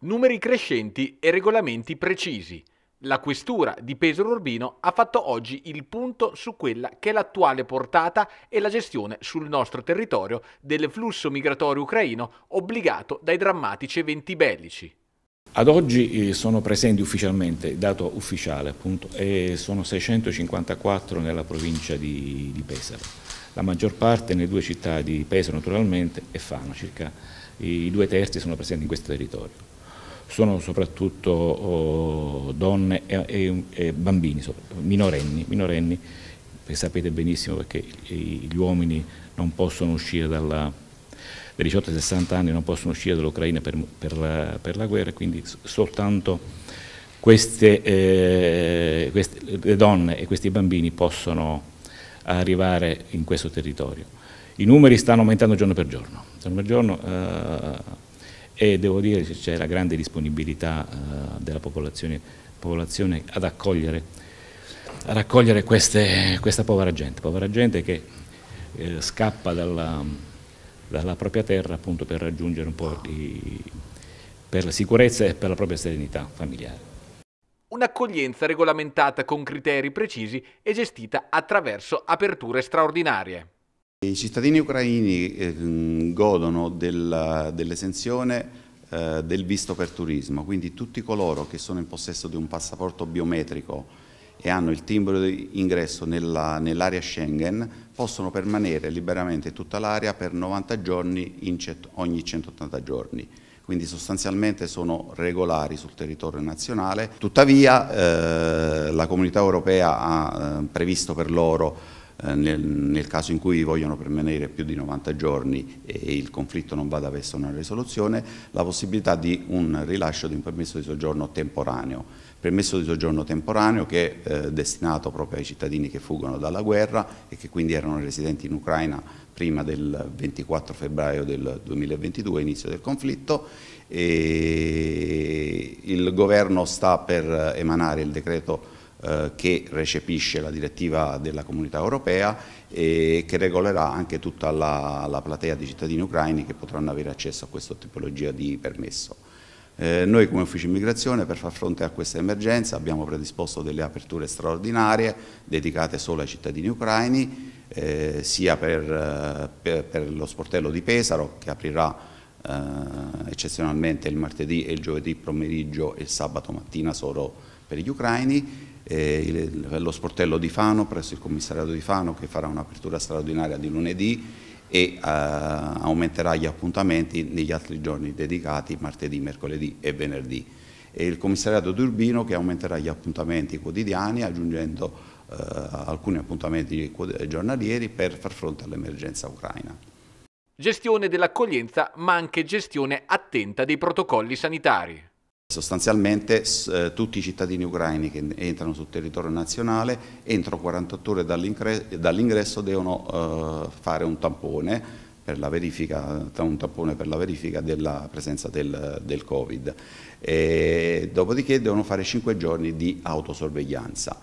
numeri crescenti e regolamenti precisi. La questura di Pesaro Urbino ha fatto oggi il punto su quella che è l'attuale portata e la gestione sul nostro territorio del flusso migratorio ucraino obbligato dai drammatici eventi bellici. Ad oggi eh, sono presenti ufficialmente, dato ufficiale appunto, sono 654 nella provincia di, di Pesaro, la maggior parte nelle due città di Pesaro naturalmente e Fano, circa i due terzi sono presenti in questo territorio sono soprattutto oh, donne e, bambini, minorenni, minorenni che sapete benissimo perché gli uomini non possono uscire dalla, dai 18 60 anni non possono uscire dall'Ucraina per, per, la, per, la, guerra, quindi soltanto queste, eh, queste, le donne e questi bambini possono arrivare in questo territorio. I numeri stanno aumentando giorno per giorno, giorno per giorno eh, e devo dire che c'è la grande disponibilità eh, della popolazione, popolazione ad accogliere, ad accogliere queste, questa povera gente, povera gente che eh, scappa dalla, dalla, propria terra appunto per raggiungere un po' di, per la sicurezza e per la propria serenità familiare. Un'accoglienza regolamentata con criteri precisi e gestita attraverso aperture straordinarie. I cittadini ucraini ehm, godono dell'esenzione eh, del visto per turismo, quindi tutti coloro che sono in possesso di un passaporto biometrico e hanno il timbro di ingresso nell'area Schengen possono permanere liberamente tutta l'area per 90 giorni ogni 180 giorni quindi sostanzialmente sono regolari sul territorio nazionale. Tuttavia eh, la comunità europea ha eh, previsto per loro eh, nel, nel, caso in cui vogliono permanere più di 90 giorni e il conflitto non vada verso una risoluzione, la possibilità di un rilascio di un permesso di soggiorno temporaneo. Permesso di soggiorno temporaneo che è eh, destinato proprio ai cittadini che fuggono dalla guerra e che quindi erano residenti in Ucraina prima del 24 febbraio del 2022, inizio del conflitto, il governo sta per eh, emanare il decreto eh, che recepisce la direttiva della comunità europea e che regolerà anche tutta la, la platea di cittadini ucraini che potranno avere accesso a questa tipologia di permesso. Eh, noi come Ufficio Immigrazione per far fronte a questa emergenza abbiamo predisposto delle aperture straordinarie dedicate solo ai cittadini ucraini, eh, sia per, eh, per, per, lo sportello di Pesaro che aprirà eh, eccezionalmente il martedì e il giovedì pomeriggio e il sabato mattina solo per gli ucraini eh, lo sportello di Fano presso il commissariato di Fano che farà un'apertura straordinaria di lunedì e eh, aumenterà gli appuntamenti negli altri giorni dedicati martedì, mercoledì e venerdì. E il commissariato di Urbino che aumenterà gli appuntamenti quotidiani aggiungendo eh, alcuni appuntamenti giornalieri per far fronte all'emergenza ucraina. Gestione dell'accoglienza ma anche gestione attenta dei protocolli sanitari. Sostanzialmente eh, tutti i cittadini ucraini che entrano sul territorio nazionale entro 48 ore dall'ingresso devono eh, fare un tampone, verifica, un tampone per la verifica, della presenza del, del Covid. E, dopodiché devono fare 5 giorni di autosorveglianza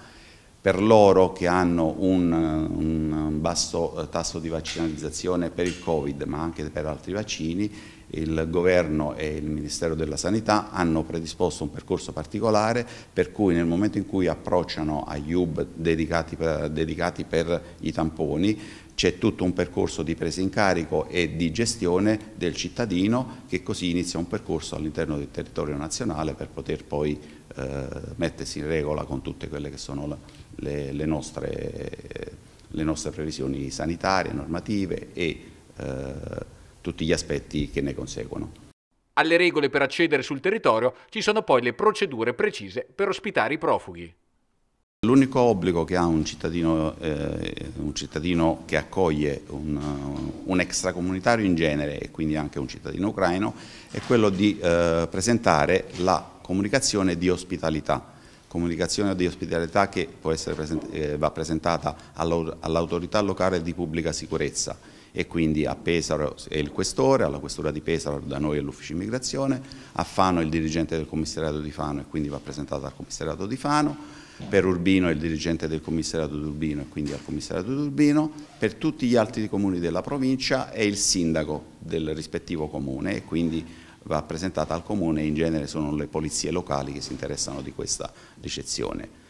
per loro che hanno un, un basso eh, tasso di vaccinalizzazione per il Covid ma anche per altri vaccini, il governo e il Ministero della Sanità hanno predisposto un percorso particolare per cui nel momento in cui approcciano agli UB dedicati per, dedicati per i tamponi c'è tutto un percorso di presa in carico e di gestione del cittadino che così inizia un percorso all'interno del territorio nazionale per poter poi eh, mettersi in regola con tutte quelle che sono le, le, nostre, le, nostre, previsioni sanitarie, normative e eh, tutti gli aspetti che ne conseguono. Alle regole per accedere sul territorio ci sono poi le procedure precise per ospitare i profughi. L'unico obbligo che ha un cittadino, eh, un cittadino che accoglie un, un, extracomunitario in genere e quindi anche un cittadino ucraino è quello di eh, presentare la comunicazione di ospitalità. Comunicazione di ospitalità che present eh, va presentata all'autorità locale di pubblica sicurezza e quindi a Pesaro è il questore, alla questura di Pesaro da noi è l'ufficio immigrazione, a Fano è il dirigente del commissariato di Fano e quindi va presentata al commissariato di Fano, per Urbino è il dirigente del commissariato di Urbino e quindi al commissariato di Urbino, per tutti gli altri comuni della provincia è il sindaco del rispettivo comune e quindi va presentata al comune e in genere sono le polizie locali che si interessano di questa ricezione.